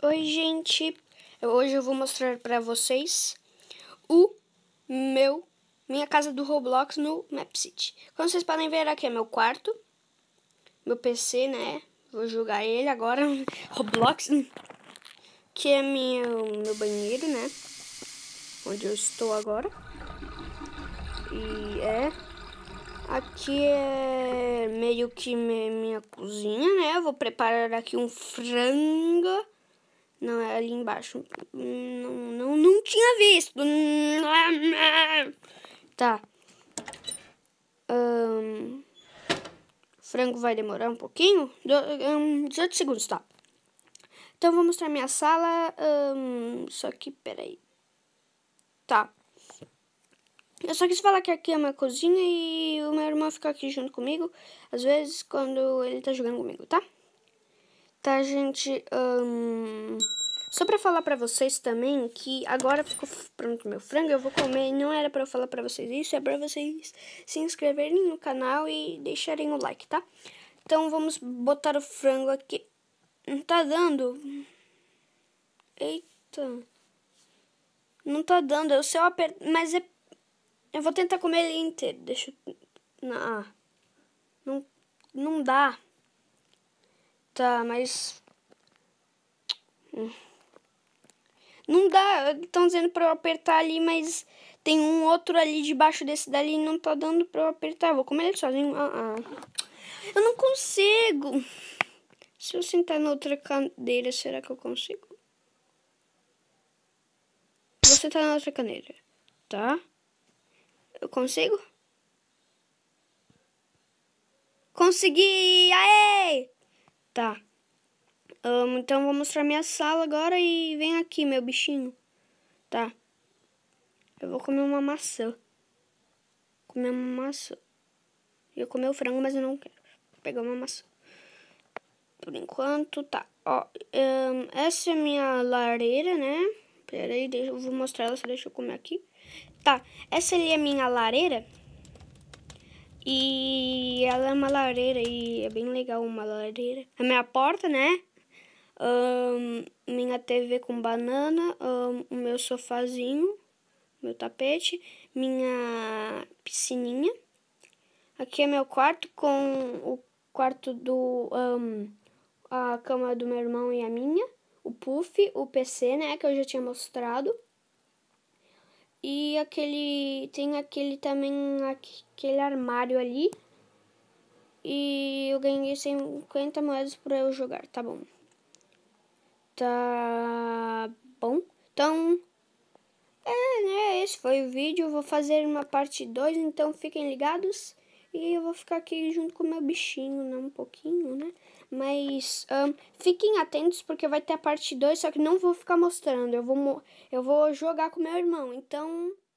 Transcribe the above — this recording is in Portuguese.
Oi, gente. Hoje eu vou mostrar para vocês o meu minha casa do Roblox no City. Como vocês podem ver, aqui é meu quarto, meu PC, né? Vou jogar ele agora, Roblox, que é minha, meu banheiro, né? Onde eu estou agora. E é... Aqui é meio que minha cozinha, né? Eu vou preparar aqui um frango não, é ali embaixo. Não, não, não tinha visto. Tá. Um, frango vai demorar um pouquinho. Um, 18 segundos, tá. Então, vou mostrar minha sala. Um, só que, peraí. Tá. Eu só quis falar que aqui é a minha cozinha e o meu irmão fica aqui junto comigo. Às vezes, quando ele tá jogando comigo, tá? Tá, gente? Um... Só pra falar pra vocês também que agora ficou pronto meu frango, eu vou comer. Não era pra eu falar pra vocês isso, é pra vocês se inscreverem no canal e deixarem o like, tá? Então vamos botar o frango aqui. Não tá dando. Eita. Não tá dando, é o seu aperto, mas é... Eu vou tentar comer ele inteiro, deixa eu... Não, ah, não, não dá. Tá, mas. Hum. Não dá. Estão dizendo pra eu apertar ali, mas tem um outro ali debaixo desse dali e não tá dando pra eu apertar. Vou comer ele sozinho. Ah, ah. Eu não consigo. Se eu sentar na outra cadeira, será que eu consigo? Vou sentar na outra cadeira. Tá? Eu consigo? Consegui! Aê! Tá. Um, então vou mostrar minha sala agora e vem aqui, meu bichinho. Tá. Eu vou comer uma maçã. Comer uma maçã. Eu comer o frango, mas eu não quero. Vou pegar uma maçã. Por enquanto, tá. Ó, um, essa é minha lareira, né? Pera aí, deixa, eu vou mostrar ela, só deixa eu comer aqui. Tá, essa ali é minha lareira. E ela é uma lareira e é bem legal uma lareira. A minha porta, né? Um, minha TV com banana, um, o meu sofazinho, meu tapete, minha piscininha. Aqui é meu quarto com o quarto do um, a cama do meu irmão e a minha, o puff, o PC, né, que eu já tinha mostrado. E aquele. Tem aquele também. Aquele armário ali. E eu ganhei 50 moedas para eu jogar, tá bom. Tá bom. Então. É, né? Esse foi o vídeo. Eu vou fazer uma parte 2, então fiquem ligados. E eu vou ficar aqui junto com o meu bichinho, né? Um pouquinho, né? Mas um, fiquem atentos porque vai ter a parte 2, só que não vou ficar mostrando. Eu vou, eu vou jogar com meu irmão, então...